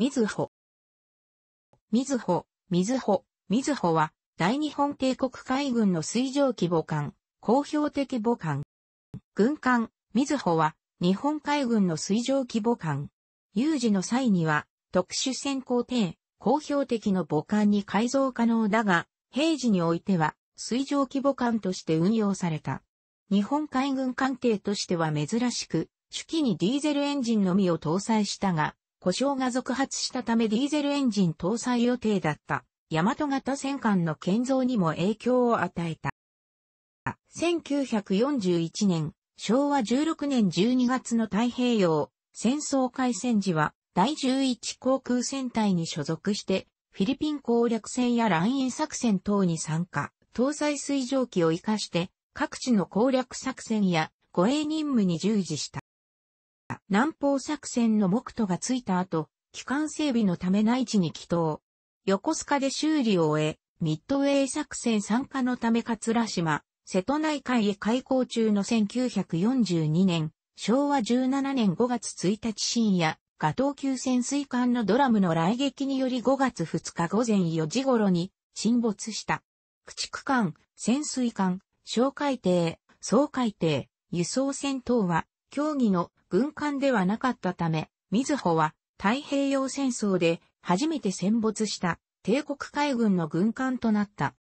みずほ。みずほ、みずほ、みずほは、大日本帝国海軍の水上気母艦、公表的母艦。軍艦、みずほは、日本海軍の水上気。母艦。有事の際には、特殊潜航艇、公表的の母艦に改造可能だが、平時においては、水上気母艦として運用された。日本海軍艦艇としては珍しく、主機にディーゼルエンジンのみを搭載したが、故障が続発したためディーゼルエンジン搭載予定だった、大和型戦艦の建造にも影響を与えた。1941年、昭和16年12月の太平洋戦争開戦時は、第11航空戦隊に所属して、フィリピン攻略戦や乱イ作戦等に参加、搭載水蒸気を活かして、各地の攻略作戦や護衛任務に従事した。南方作戦の目途がついた後、機関整備のため内地に帰島。横須賀で修理を終え、ミッドウェイ作戦参加のため桂島、瀬戸内海へ開港中の1942年、昭和17年5月1日深夜、トー級潜水艦のドラムの来撃により5月2日午前4時頃に沈没した。駆逐艦、潜水艦、小海艇、総海艇、輸送船等は、競技の軍艦ではなかったため、水穂は太平洋戦争で初めて戦没した帝国海軍の軍艦となった。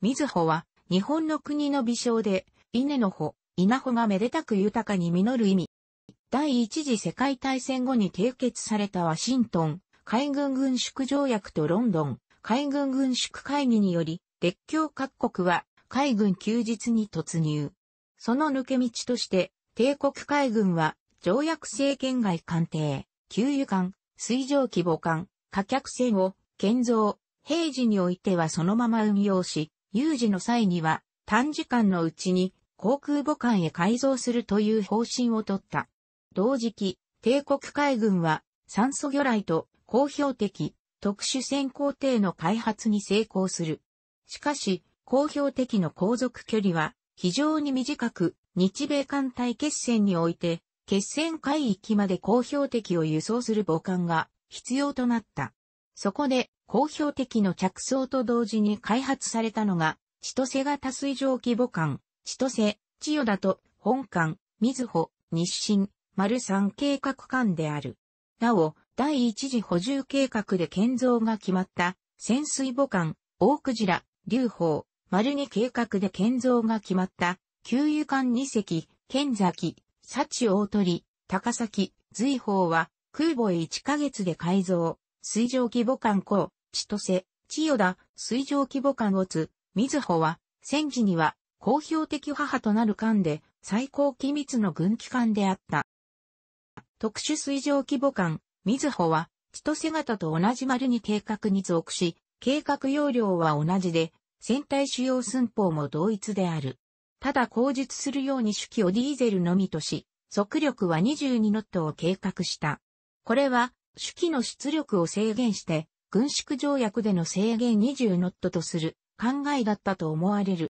水穂は日本の国の微笑で、稲の穂、稲穂がめでたく豊かに実る意味。第一次世界大戦後に締結されたワシントン海軍軍縮条約とロンドン海軍軍縮会議により、列強各国は海軍休日に突入。その抜け道として帝国海軍は、条約制権外艦艇、給油艦、水上気母艦、貨客船を、建造、平時においてはそのまま運用し、有事の際には、短時間のうちに、航空母艦へ改造するという方針をとった。同時期、帝国海軍は、酸素魚雷と公表的特殊潜航艇の開発に成功する。しかし、公表的の航続距離は非常に短く、日米艦隊決戦において、決戦海域まで公表的を輸送する母艦が必要となった。そこで、公表的の着想と同時に開発されたのが、千歳型水上規模艦、千歳、千代田と、本艦、水穂、日清、丸三計画艦である。なお、第一次補充計画で建造が決まった潜水母艦、大鯨、ジ流砲、丸二計画で建造が決まった給油艦2隻、剣崎、幸大鳥、高崎、随宝は、空母へ1ヶ月で改造、水上規模艦港、千歳、千代田、水上規模艦をつ、水穂は、戦時には、公表的母となる艦で、最高機密の軍機艦であった。特殊水上規模艦、水穂は、千歳型と同じ丸に計画に属し、計画要領は同じで、船体主要寸法も同一である。ただ口述するように手記をディーゼルのみとし、速力は22ノットを計画した。これは、手記の出力を制限して、軍縮条約での制限20ノットとする考えだったと思われる。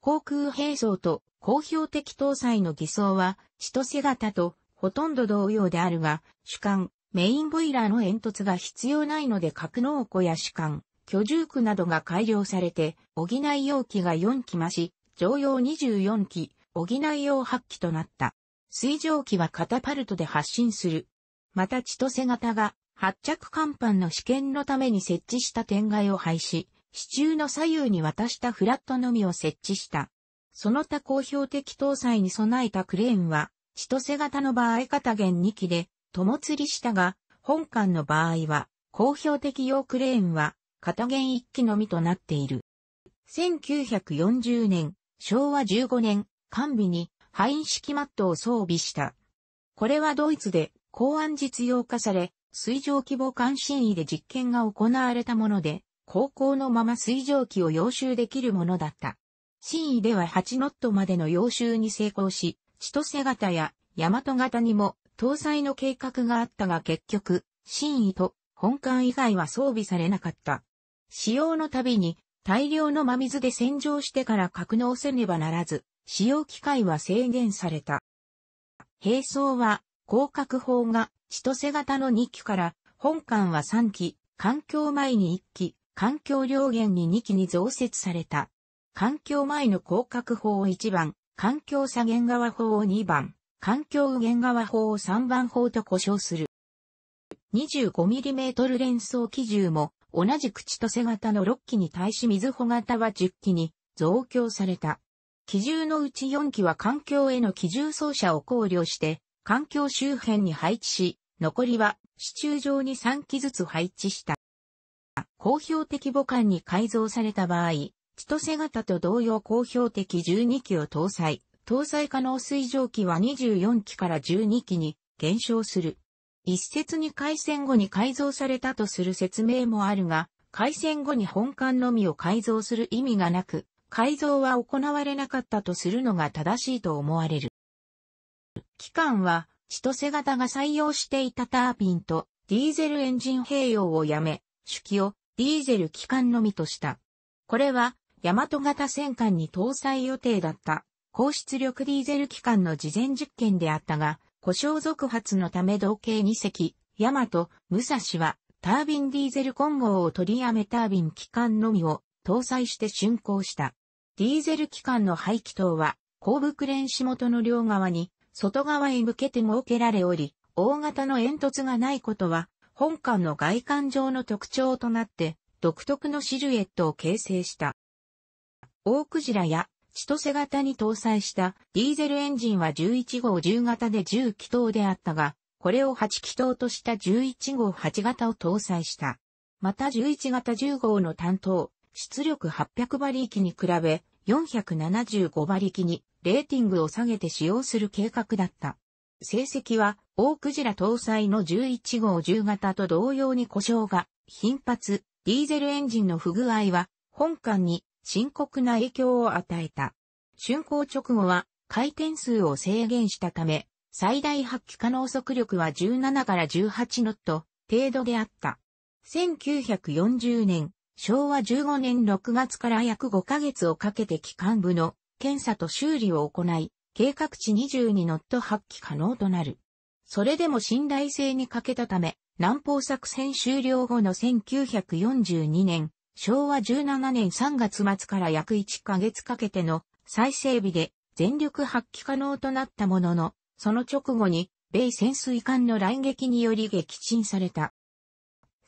航空兵装と公表的搭載の偽装は、千歳型とほとんど同様であるが、主艦、メインボイラーの煙突が必要ないので格納庫や主艦、居住区などが改良されて、補い容器が4機増し、常用24機、補い用8機となった。水蒸機はカタパルトで発進する。また千歳型が発着甲板の試験のために設置した天外を廃止、支柱の左右に渡したフラットのみを設置した。その他公表的搭載に備えたクレーンは、千歳型の場合片弦2機で、友釣りしたが、本館の場合は、公表的用クレーンは、片弦1機のみとなっている。1940年、昭和15年、完備に、範囲式マットを装備した。これはドイツで公安実用化され、水上規模関心位で実験が行われたもので、高校のまま水上機を要集できるものだった。新位では8ノットまでの要集に成功し、千歳型や大和型にも搭載の計画があったが結局、新位と本艦以外は装備されなかった。使用のたびに大量の真水で洗浄してから格納せねばならず、使用機会は制限された。並走は、広角砲が、千歳型の2機から、本艦は3機、環境前に1機、環境両限に2機に増設された。環境前の広角砲を1番、環境左舷側砲を2番、環境右舷側砲を3番砲と呼称する。25mm 連装機銃も同じく千歳型の6機に対し水穂型は10機に増強された。機銃のうち4機は環境への機銃走者を考慮して、環境周辺に配置し、残りは支柱上に3機ずつ配置した。公表的母艦に改造された場合、千歳型と同様公表的12機を搭載、搭載可能水蒸気は24機から12機に減少する。一説に開戦後に改造されたとする説明もあるが、開戦後に本館のみを改造する意味がなく、改造は行われなかったとするのが正しいと思われる。機関は、千歳型が採用していたタービンとディーゼルエンジン併用をやめ、主機をディーゼル機関のみとした。これは、大和型戦艦に搭載予定だった、高出力ディーゼル機関の事前実験であったが、故障続発のため同型2隻、ヤマト、武蔵は、タービンディーゼル混合を取りやめタービン機関のみを搭載して竣工した。ディーゼル機関の排気筒は、後部クレーン下事の両側に、外側へ向けて設けられおり、大型の煙突がないことは、本館の外観上の特徴となって、独特のシルエットを形成した。大クジラや千歳型に搭載したディーゼルエンジンは11号10型で10気筒であったが、これを8気筒とした11号8型を搭載した。また11型10号の担当、出力800馬力に比べ475馬力にレーティングを下げて使用する計画だった。成績は、大クジラ搭載の11号10型と同様に故障が頻発、ディーゼルエンジンの不具合は、本艦に深刻な影響を与えた。竣工直後は回転数を制限したため、最大発揮可能速力は17から18ノット程度であった。1940年、昭和15年6月から約5ヶ月をかけて機関部の検査と修理を行い、計画値22ノット発揮可能となる。それでも信頼性に欠けたため、南方作戦終了後の1942年昭和17年3月末から約1ヶ月かけての再整備で全力発揮可能となったものの、その直後に米潜水艦の来撃により撃沈された。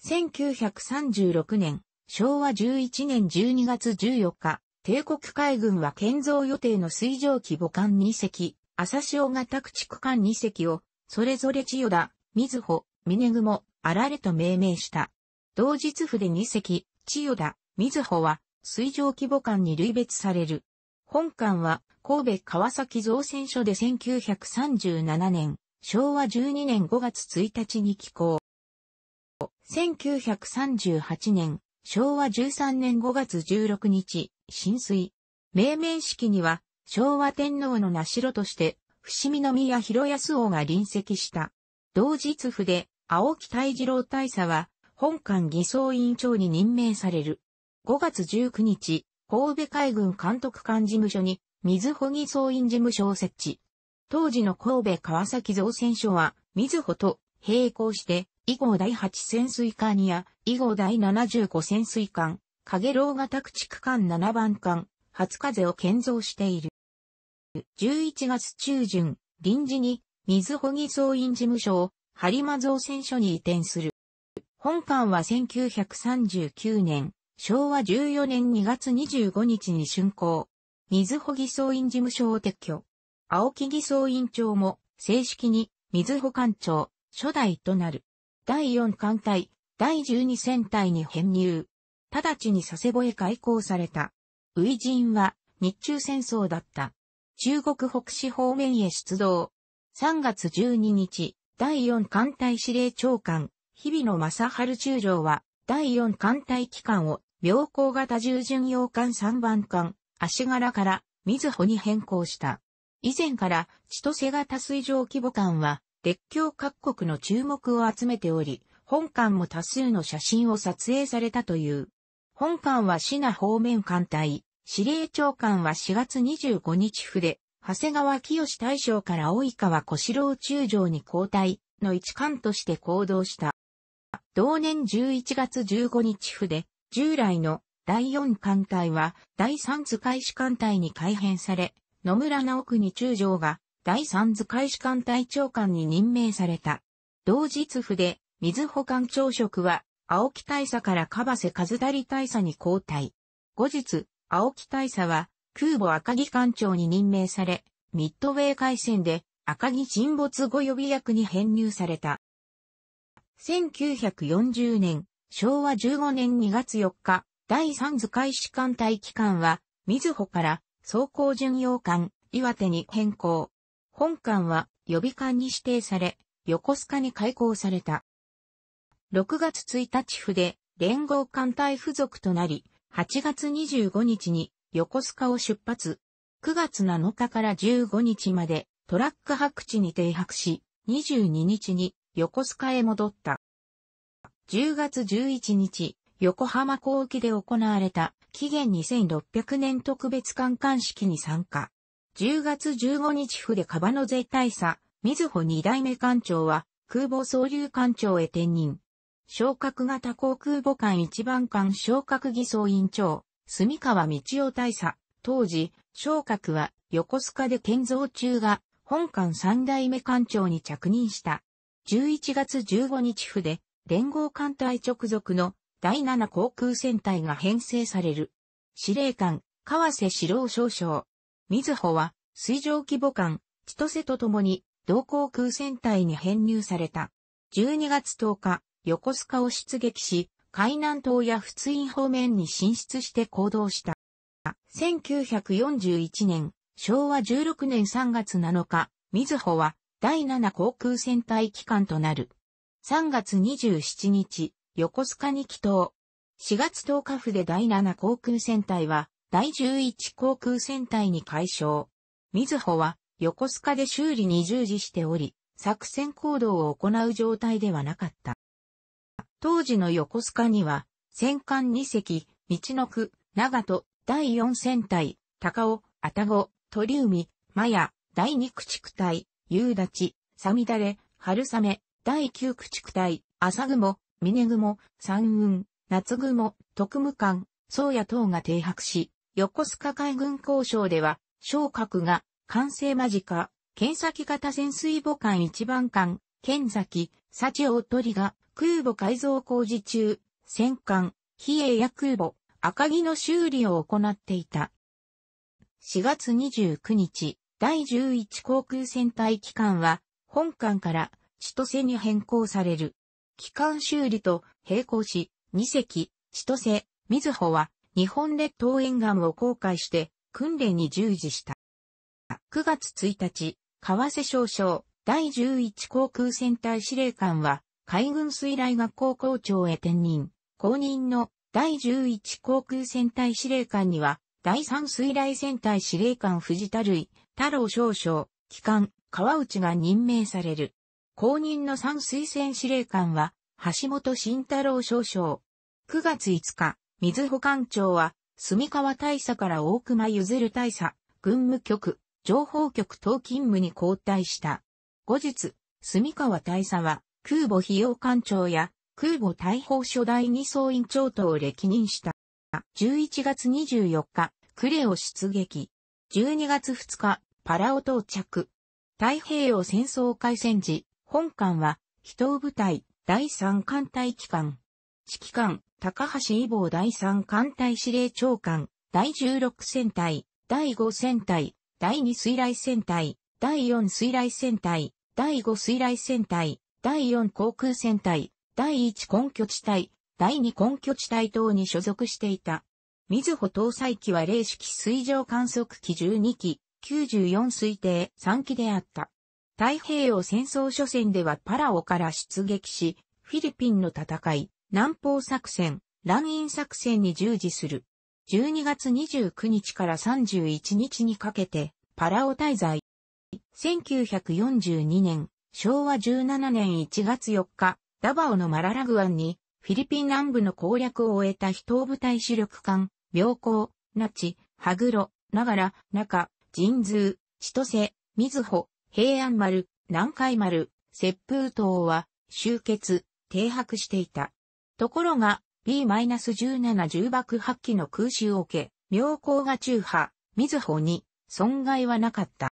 1936年、昭和11年12月14日、帝国海軍は建造予定の水蒸気母艦2隻、朝潮型駆逐艦2隻を、それぞれ千代田、水穂、峰雲、あられと命名した。同日府で2隻、千代田、水穂は、水上規模間に類別される。本館は、神戸川崎造船所で1937年、昭和12年5月1日に寄港。1938年、昭和13年5月16日、浸水。命名式には、昭和天皇の名城として、伏見宮広安王が臨席した。同日府で、青木大二郎大佐は、本館偽装委員長に任命される。5月19日、神戸海軍監督官事務所に、水穂偽装員事務所を設置。当時の神戸川崎造船所は、水穂と並行して、以後第8潜水艦や、以後第75潜水艦、影楼型駆逐艦7番艦、初風を建造している。11月中旬、臨時に、水穂偽装員事務所を、播磨造船所に移転する。本館は1939年、昭和14年2月25日に竣工。水穂偽装院事務所を撤去。青木偽装院長も正式に水穂館長、初代となる。第4艦隊、第12戦隊に編入。直ちに佐世保へ開港された。初陣は日中戦争だった。中国北市方面へ出動。3月12日、第4艦隊司令長官、日々の正春中将は、第四艦隊機関を、妙高型従巡洋艦3番艦、足柄から、水穂に変更した。以前から、千歳型水上規模艦は、列強各国の注目を集めており、本艦も多数の写真を撮影されたという。本艦は市那方面艦隊、司令長官は4月25日筆、長谷川清大将から大川小四郎中将に交代の一艦として行動した。同年11月15日府で、従来の第4艦隊は第3図開始艦隊に改編され、野村直国中将が第3図開始艦隊長官に任命された。同日府で、水保管長職は、青木大佐から川瀬和成大佐に交代。後日、青木大佐は、空母赤木艦長に任命され、ミッドウェー海戦で赤木沈没後予備役に編入された。1940年、昭和15年2月4日、第三図開始艦隊機関は、水穂から装甲巡洋艦、岩手に変更。本艦は予備艦に指定され、横須賀に開港された。6月1日で、連合艦隊付属となり、8月25日に横須賀を出発。9月7日から15日までトラック白地に停泊し、22日に横須賀へ戻った。10月11日、横浜港沖で行われた紀元2600年特別観艦式に参加。10月15日筆カバノゼ大佐、水穂二代目艦長は空母総流艦長へ転任。昇格型航空母艦一番艦昇格偽装委員長、住川道夫大佐。当時、昇格は横須賀で建造中が本艦三代目艦長に着任した。11月15日府で、連合艦隊直属の第7航空戦隊が編成される。司令官、河瀬四郎少将。水穂は、水上規模艦、千歳と共に、同航空戦隊に編入された。12月10日、横須賀を出撃し、海南島や仏印方面に進出して行動した。1941年、昭和16年3月7日、水穂は、第7航空戦隊機関となる。3月27日、横須賀に帰投。4月10日府で第7航空戦隊は、第11航空戦隊に解消。水穂は、横須賀で修理に従事しており、作戦行動を行う状態ではなかった。当時の横須賀には、戦艦2隻、道の区、長門、第4戦隊、高尾、愛宕、鳥海、マヤ、第2駆逐隊、夕立、さみだれ、春雨、第九駆逐隊、朝雲、峰雲、山雲、夏雲、特務官、宗谷等が停泊し、横須賀海軍交渉では、昇格が、完成間近、剣先型潜水母艦一番艦、剣崎、幸大鳥が、空母改造工事中、戦艦、比叡や空母、赤城の修理を行っていた。4月29日、第11航空戦隊機関は、本艦から千歳に変更される。機関修理と並行し、2隻、千歳、水穂は、日本列島沿岸を航海して、訓練に従事した。9月1日、為瀬少将、第11航空戦隊司令官は、海軍水雷学校校長へ転任。後任の第11航空戦隊司令官には、第3水雷戦隊司令官藤田類、太郎少将、機関、川内が任命される。公認の三推薦司令官は、橋本慎太郎少将。9月5日、水保官庁は、住川大佐から大熊譲る大佐、軍務局、情報局等勤務に交代した。後日、住川大佐は、空母費用官庁や、空母大砲初代二総員長等を歴任した。11月24日、クレを出撃。12月2日、パラオ到着。太平洋戦争開戦時、本艦は、非東部隊第三艦隊機関。指揮官、高橋伊坊第三艦隊司令長官、第16戦隊、第5戦隊、第2水雷戦隊、第4水雷戦隊、第5水雷戦隊、第4航空戦隊、第1根拠地隊、第2根拠地隊等に所属していた。水穂搭載機は零式水上観測機12機、94推定3機であった。太平洋戦争初戦ではパラオから出撃し、フィリピンの戦い、南方作戦、乱印作戦に従事する。12月29日から31日にかけて、パラオ滞在。1942年、昭和17年1月4日、ダバオのマララグアンに、フィリピン南部の攻略を終えた非等部隊主力艦、病行、チ、ハグロ、ながら、中、神通、千歳、水穂、平安丸、南海丸、接風島は集結、停泊していた。ところが、B-17 重爆発機の空襲を受け、妙高が中波、水穂に損害はなかった。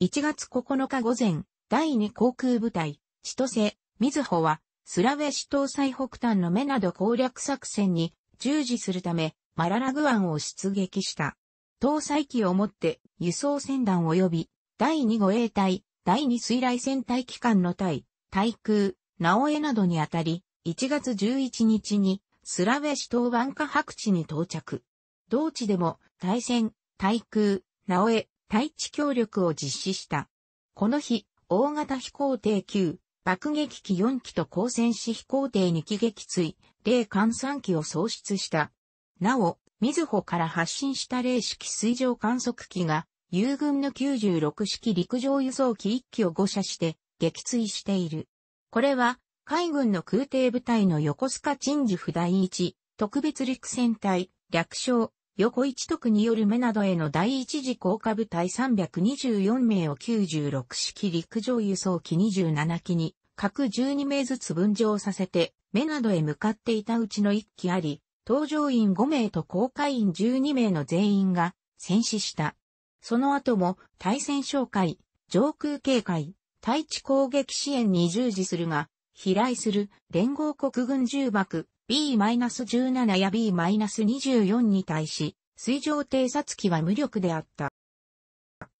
1月9日午前、第2航空部隊、千歳、水穂は、スラウェシ島最北端の目など攻略作戦に従事するため、マララグアンを出撃した。搭載機を持って輸送船団及び第2護衛隊、第2水雷戦隊機関の隊、対空、直江などにあたり、1月11日にスラウェシ島湾下白地に到着。同地でも対戦、対空、直江、対地協力を実施した。この日、大型飛行艇9、爆撃機4機と交戦士飛行艇2機撃墜、零艦3機を喪失した。なお、水穂から発信した零式水上観測機が、友軍の96式陸上輸送機1機を誤射して、撃墜している。これは、海軍の空挺部隊の横須賀鎮守府第一、特別陸戦隊、略称、横一徳による目などへの第一次降下部隊324名を96式陸上輸送機27機に各12名ずつ分乗させて、目などへ向かっていたうちの1機あり、搭乗員5名と航海員12名の全員が戦死した。その後も対戦哨戒、上空警戒、対地攻撃支援に従事するが、飛来する連合国軍重爆 B-17 や B-24 に対し、水上偵察機は無力であった。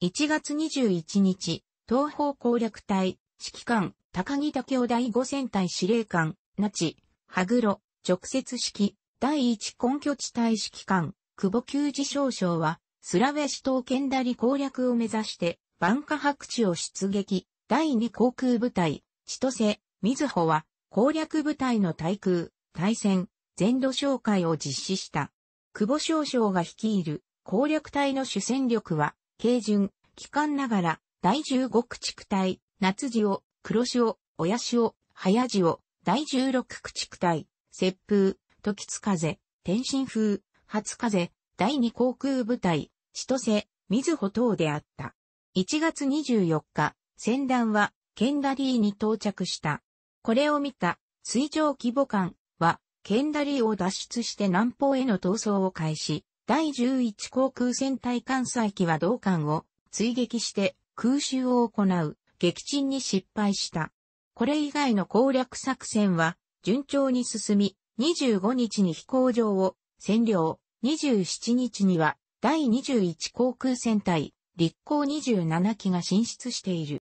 1月21日、東方攻略隊、指揮官、高木武雄第5戦隊司令官、那智、羽黒、直接指揮、第一根拠地大使機関、久保久治少将は、スラウェシ島県ダリ攻略を目指して、バンカ白地を出撃。第二航空部隊、千歳、水穂は、攻略部隊の対空、対戦、全土紹介を実施した。久保少将が率いる攻略隊の主戦力は、軽巡、機関ながら、第15駆逐隊、夏を、黒潮、親潮、早を、第16駆逐隊、雪風、時津風、天津風、初風、第二航空部隊、千歳、水穂等であった。1月24日、船団は、ケンダリーに到着した。これを見た、水上規模艦は、ケンダリーを脱出して南方への闘争を開始、第11航空戦隊艦載機は同艦を追撃して空襲を行う撃沈に失敗した。これ以外の攻略作戦は順調に進み、25日に飛行場を占領、27日には第21航空戦隊、立航27機が進出している。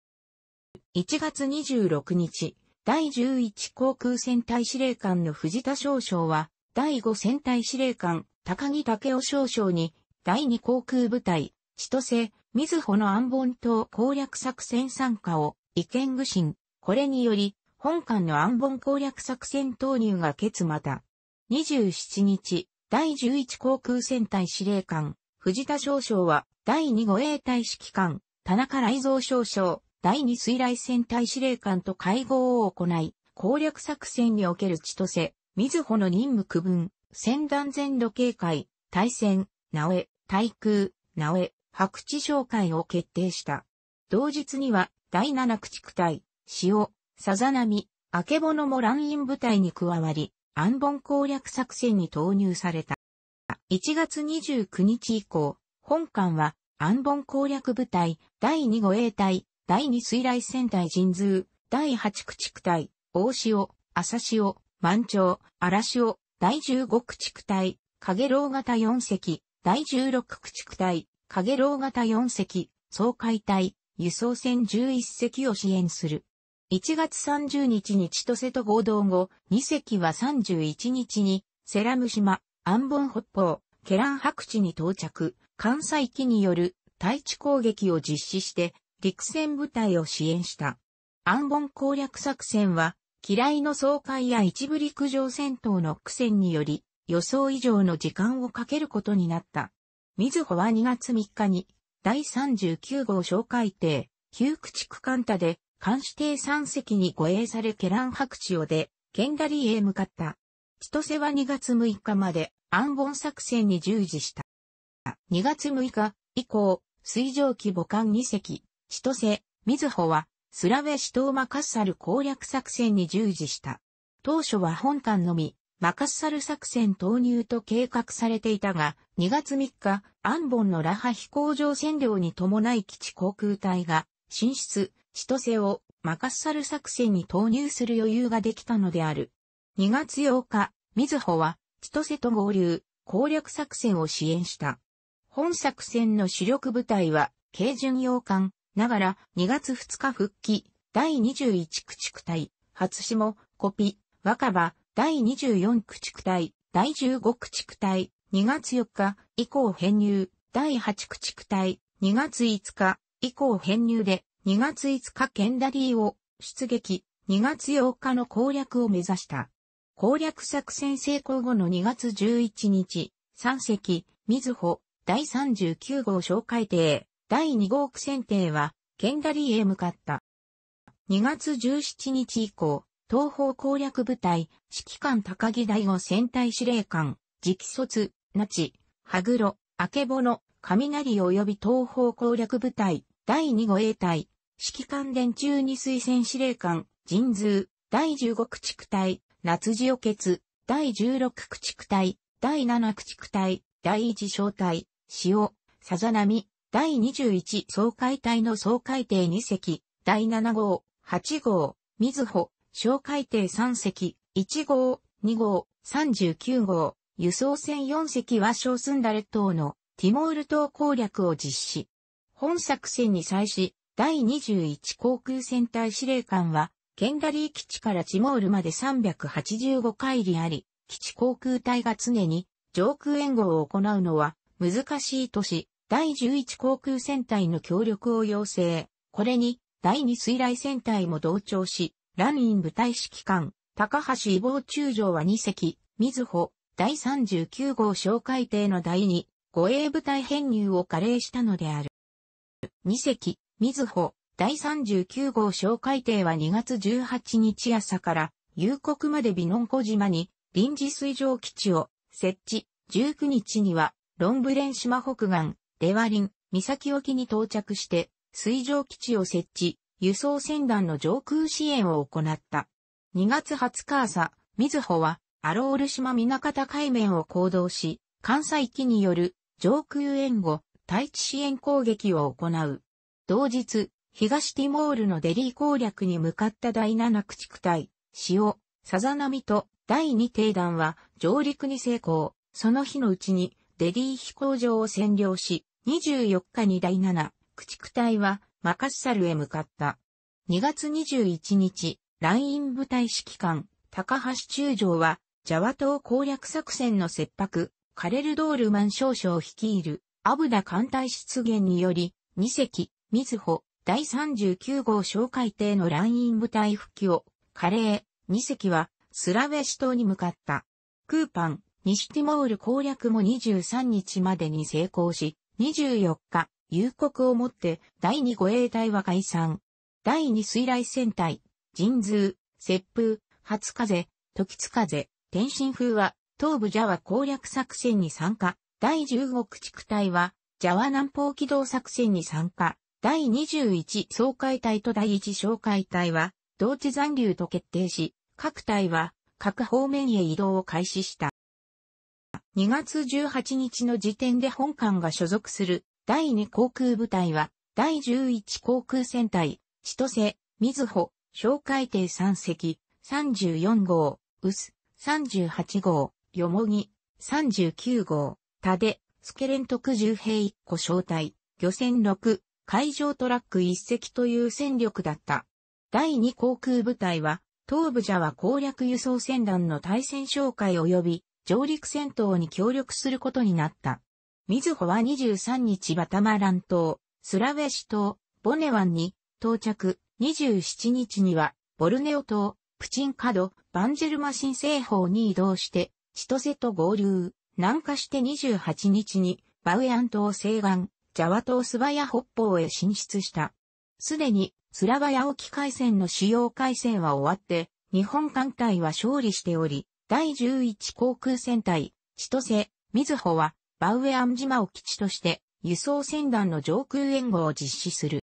1月26日、第11航空戦隊司令官の藤田少将は、第5戦隊司令官、高木武雄少将に、第2航空部隊、千歳、水穂の安本島攻略作戦参加を、意見具信。これにより、本艦の安本攻略作戦投入が決また。27日、第11航空戦隊司令官、藤田少将は、第2護衛隊指揮官、田中雷蔵少将、第2水雷戦隊司令官と会合を行い、攻略作戦における千歳、水穂の任務区分、戦断全路警戒、対戦、直江、対空、直江、白地紹介を決定した。同日には、第7駆逐隊、塩、さざ波、あけぼのも乱陰部隊に加わり、アンボン攻略作戦に投入された。1月29日以降、本艦は、アンボン攻略部隊、第2護衛隊、第2水雷戦隊神通、第8駆逐隊、大潮、朝潮、満潮、荒潮、第15駆逐隊、影楼型4隻、第16駆逐隊、影楼型4隻、総海隊、輸送船11隻を支援する。1月30日に千歳と合同後、2隻は31日に、セラム島、アンボン北方、ケラン白地に到着、関西機による対地攻撃を実施して、陸戦部隊を支援した。アンボン攻略作戦は、機雷の総会や一部陸上戦闘の苦戦により、予想以上の時間をかけることになった。水穂は2月3日に、第39号小海艇、旧駆逐艦隊で、監視艇3隻に護衛されケラン白地をで、ケンダリーへ向かった。千歳は2月6日まで、アンボン作戦に従事した。2月6日以降、水蒸気母艦2隻、千歳、水穂は、スラウェシ島マカッサル攻略作戦に従事した。当初は本艦のみ、マカッサル作戦投入と計画されていたが、2月3日、アンボンのラハ飛行場占領に伴い基地航空隊が、進出、千歳をマカッサル作戦に投入する余裕ができたのである。2月8日、水穂は、千歳と合流、攻略作戦を支援した。本作戦の主力部隊は、軽巡洋艦、ながら2月2日復帰、第21駆逐隊、初下、コピ、若葉、第24駆逐隊、第15駆逐隊、2月4日以降編入、第8駆逐隊、2月5日以降編入で、2月5日ケンダリーを出撃、2月8日の攻略を目指した。攻略作戦成功後の2月11日、三隻、水穂、第39号哨戒艇、第2号区船艇は、ケンダリーへ向かった。2月17日以降、東方攻略部隊、指揮官高木大吾戦隊司令官、直卒、那智、羽黒、明けぼの、雷及び東方攻略部隊、第2号衛隊、指揮官連中に推薦司令官、人通、第15駆逐隊、夏地予決、第16駆逐隊、第7駆逐隊、第1小隊、潮、さざ波、第21総海隊の総海艇2隻、第7号、8号、水穂、小海艇3隻、1号、2号、39号、輸送船4隻は小スンダレ島のティモール島攻略を実施。本作戦に際し、第21航空戦隊司令官は、ケンダリー基地からチモールまで385海里あり、基地航空隊が常に上空援護を行うのは難しいとし、第11航空戦隊の協力を要請。これに、第2水雷戦隊も同調し、ランイン部隊指揮官、高橋伊防中将は2隻、水穂、第39号小海艇の第2、護衛部隊編入を加齢したのである。2隻、水穂第39号小海艇は2月18日朝から、夕刻まで美濃小島に、臨時水上基地を設置。19日には、ロンブレン島北岸、レワリン、岬沖に到着して、水上基地を設置、輸送船団の上空支援を行った。2月20日朝、水穂は、アロール島南方海面を行動し、関西機による上空援護、対地支援攻撃を行う。同日、東ティモールのデリー攻略に向かった第七駆逐隊、塩、さざ波と第二艇団は上陸に成功。その日のうちにデリー飛行場を占領し、24日に第七駆逐隊はマカッサルへ向かった。2月21日、ライン部隊指揮官、高橋中将は、ジャワ島攻略作戦の切迫、カレルドールマン少将率いる、アブダ艦隊出現により、2隻、水穂、第39号小海艇のライン部隊復帰を、カレー、2隻は、スラウェシ島に向かった。クーパン、西ティモール攻略も23日までに成功し、24日、夕刻をもって、第2護衛隊は解散。第2水雷戦隊、神通、雪風、初風、時津風、天津風は、東部ジャワ攻略作戦に参加。第15駆逐隊は、ジャワ南方機動作戦に参加。第21総会隊と第1小会隊は、同地残留と決定し、各隊は各方面へ移動を開始した。2月18日の時点で本艦が所属する第2航空部隊は、第11航空戦隊、千歳、水穂、哨海艇3隻、34号、薄、38号、よもぎ、39号、田で、スケレントク10兵1個小隊、漁船6、海上トラック一隻という戦力だった。第二航空部隊は、東部ジャワ攻略輸送船団の対戦紹介及び上陸戦闘に協力することになった。水穂は23日バタマラン島、スラウェシ島、ボネ湾に到着、27日にはボルネオ島、プチンカド、バンジェルマ新西方に移動して、千歳と合流、南下して28日にバウエアン島西岸、ジャワ島スバヤ北方へ進出した。すでに、スラバヤ沖海戦の主要海戦は終わって、日本艦隊は勝利しており、第11航空戦隊、千歳、水穂は、バウエアン島を基地として、輸送船団の上空援護を実施する。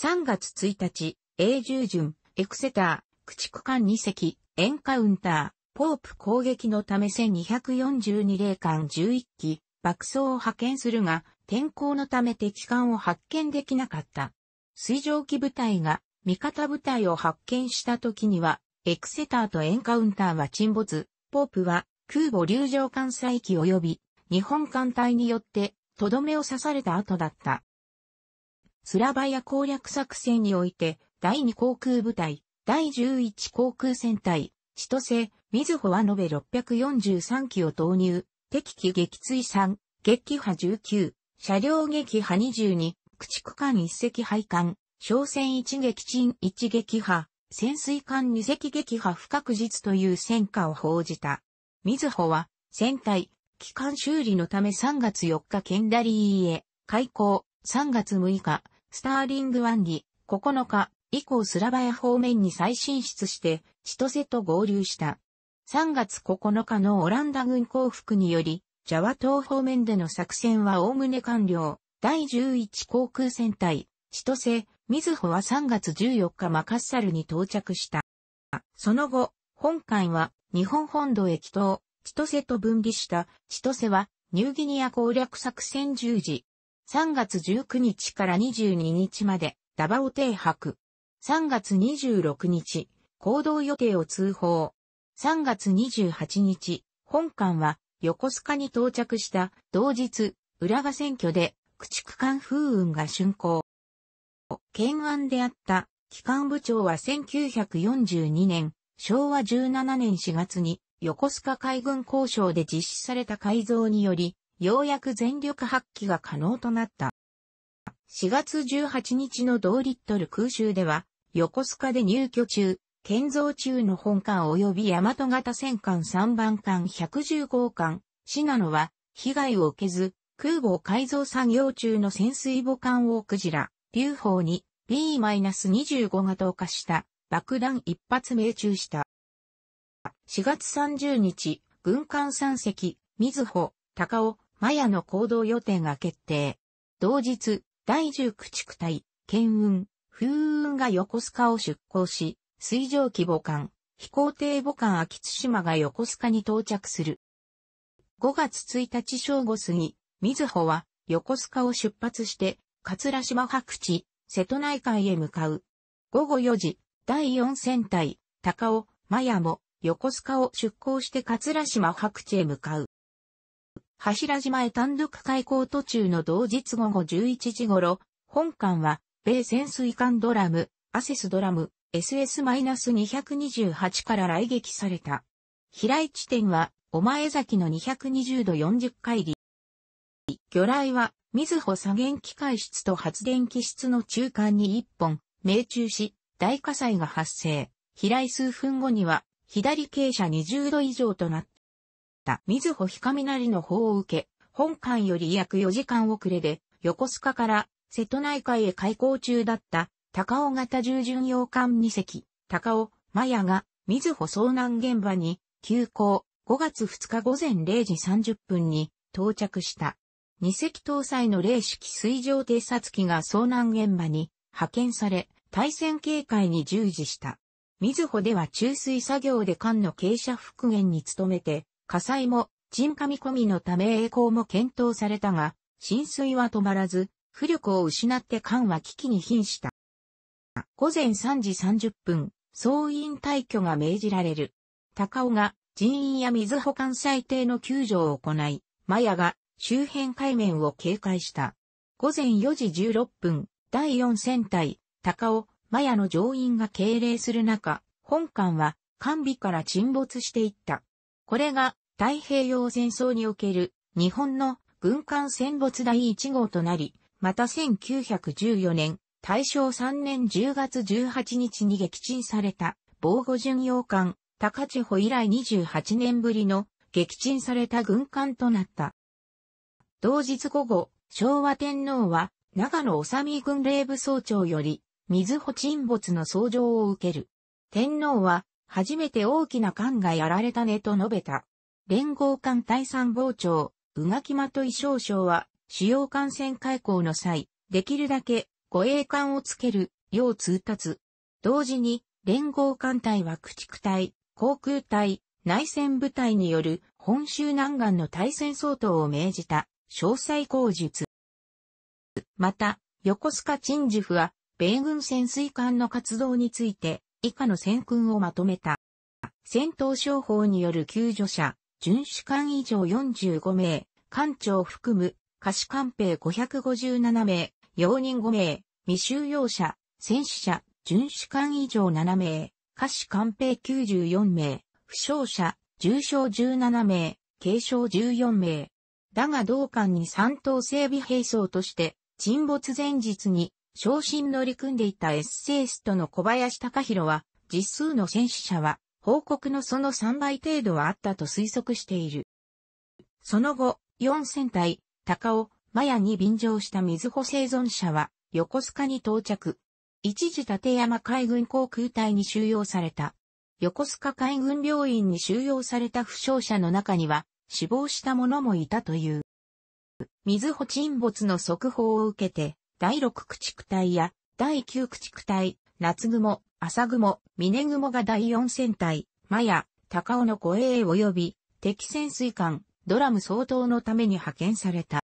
3月1日、A 従順、エクセター、駆逐艦2隻、エンカウンター、ポープ攻撃のため1242例艦11機、爆走を派遣するが、天候のため敵艦を発見できなかった。水蒸気部隊が味方部隊を発見した時には、エクセターとエンカウンターは沈没、ポープは空母流上艦載機及び日本艦隊によってとどめを刺された後だった。スラバヤ攻略作戦において第2航空部隊、第11航空戦隊、千歳、水穂は延べ643機を投入、敵機撃墜3、撃破19、車両撃破22、駆逐艦一隻配艦、商船一撃沈一撃破、潜水艦二隻撃破不確実という戦果を報じた。水穂は、船体、機関修理のため3月4日ケンダリーへ、開港、3月6日、スターリング湾に、9日、以降スラバヤ方面に再進出して、千歳と合流した。3月9日のオランダ軍降伏により、ジャワ島方面での作戦はおおむね完了。第11航空戦隊、千歳、瑞穂は3月14日マカッサルに到着した。その後、本艦は日本本土へ帰島、千歳と分離した千歳はニューギニア攻略作戦十時。3月19日から22日までダバオ停泊。3月26日、行動予定を通報。3月28日、本艦は横須賀に到着した同日、浦賀選挙で駆逐艦風雲が竣工。懸案であった機関部長は1942年、昭和17年4月に横須賀海軍交渉で実施された改造により、ようやく全力発揮が可能となった。4月18日の同リットル空襲では、横須賀で入居中、建造中の本館及び大和型戦艦3番艦110号艦、シナノは、被害を受けず、空母改造作業中の潜水母艦をクジラ、流砲に B-25 が投下した爆弾一発命中した。4月30日、軍艦3隻、水穂、高尾、マヤの行動予定が決定。同日、第10駆逐隊、県運、風雲が横須賀を出港し、水蒸気母艦、飛行艇母艦秋津島が横須賀に到着する。5月1日正午過ぎ、水穂は横須賀を出発して、桂島白地、瀬戸内海へ向かう。午後4時、第4戦隊、高尾、マヤも、横須賀を出港して桂島白地へ向かう。柱島へ単独開港途中の同日午後11時頃、本艦は、米潜水艦ドラム、アセスドラム、SS-228 から来撃された。飛来地点は、お前崎の220度40回り。魚雷は、水穂左舷機械室と発電機室の中間に1本、命中し、大火災が発生。飛来数分後には、左傾斜20度以上となった。水穂ひかみなりの砲を受け、本館より約4時間遅れで、横須賀から瀬戸内海へ開港中だった高尾型従巡洋艦2隻、高尾、マヤが、水穂遭難現場に、急行、5月2日午前0時30分に、到着した。2隻搭載の零式水上偵察機が遭難現場に、派遣され、対戦警戒に従事した。水穂では注水作業で艦の傾斜復元に努めて、火災も沈下見込みのため栄光も検討されたが、浸水は止まらず、浮力を失って艦は危機に瀕した。午前3時30分、総員退去が命じられる。高尾が人員や水保管最低の救助を行い、マヤが周辺海面を警戒した。午前4時16分、第4戦隊、高尾、マヤの乗員が敬礼する中、本艦は、艦尾から沈没していった。これが、太平洋戦争における、日本の軍艦戦没第1号となり、また1914年、大正3年10月18日に撃沈された防護巡洋艦高千穂以来28年ぶりの撃沈された軍艦となった。同日午後、昭和天皇は長野治美軍令部総長より水穂沈没の相乗を受ける。天皇は初めて大きな艦がやられたねと述べた。連合艦隊参謀長、宇垣間と衣少将は主要艦船開港の際、できるだけ護衛艦をつける、要通達。同時に、連合艦隊は駆逐隊、航空隊、内戦部隊による本州南岸の対戦相当を命じた詳細口述。また、横須賀陳樹府は、米軍潜水艦の活動について、以下の戦訓をまとめた。戦闘商法による救助者、巡視艦以上45名、艦長含む、貸し艦兵557名、容認5名、未収容者、戦死者、巡視官以上7名、下士官兵94名、負傷者、重傷17名、軽傷14名。だが同艦に3等整備兵装として、沈没前日に昇進乗り組んでいたエッセイストの小林隆弘は、実数の戦死者は、報告のその3倍程度はあったと推測している。その後、4戦隊、高尾、マヤに便乗した水穂生存者は、横須賀に到着。一時立山海軍航空隊に収容された。横須賀海軍病院に収容された負傷者の中には、死亡した者もいたという。水穂沈没の速報を受けて、第6駆逐隊や第9駆逐隊、夏雲、朝雲、峰雲が第4戦隊、マヤ、高尾の護衛及び敵潜水艦、ドラム相当のために派遣された。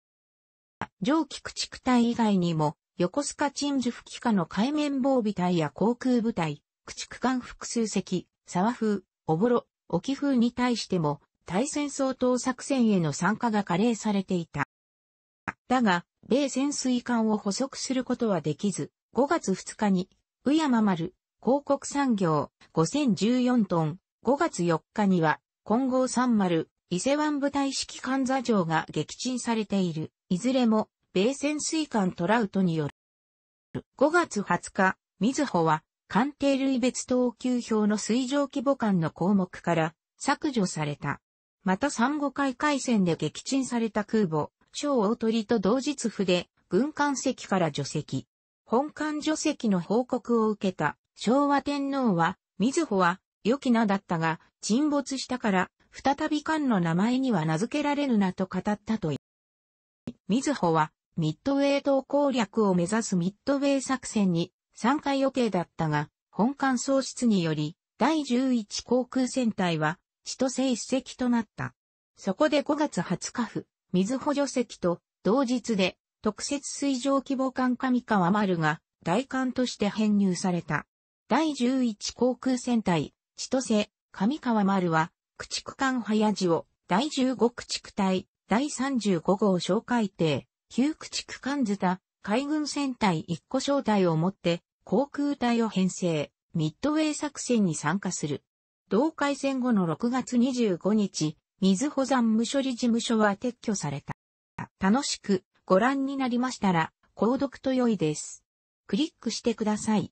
上記駆逐隊以外にも、横須賀鎮守府機下の海面防備隊や航空部隊、駆逐艦複数隻、沢風、おぼろ、沖風に対しても、対戦相当作戦への参加が加齢されていた。だが、米潜水艦を捕捉することはできず、5月2日に、宇山丸、広告産業、5014トン、5月4日には、混合3丸、伊勢湾部隊式艦座城が撃沈されている。いずれも、米潜水艦トラウトによる。5月20日、水穂は、艦艇類別等級表の水上規模艦の項目から削除された。また産後海海戦で撃沈された空母、超大鳥と同日府で軍艦席から除籍。本艦除籍の報告を受けた昭和天皇は、水穂は、良き名だったが、沈没したから、再び艦の名前には名付けられるなと語ったという。水穂は、ミッドウェイ島攻略を目指すミッドウェイ作戦に参加予定だったが、本艦喪失により、第11航空戦隊は、千歳一隻となった。そこで5月20日府、水穂助席と、同日で、特設水上規模艦上川丸が、大艦として編入された。第11航空戦隊、千歳、上川丸は、駆逐艦早地を、第15駆逐隊、第35号小海艇、旧駆逐艦ズタ、海軍戦隊一個小隊をもって、航空隊を編成、ミッドウェイ作戦に参加する。同海戦後の6月25日、水保山無処理事務所は撤去された。楽しくご覧になりましたら、購読と良いです。クリックしてください。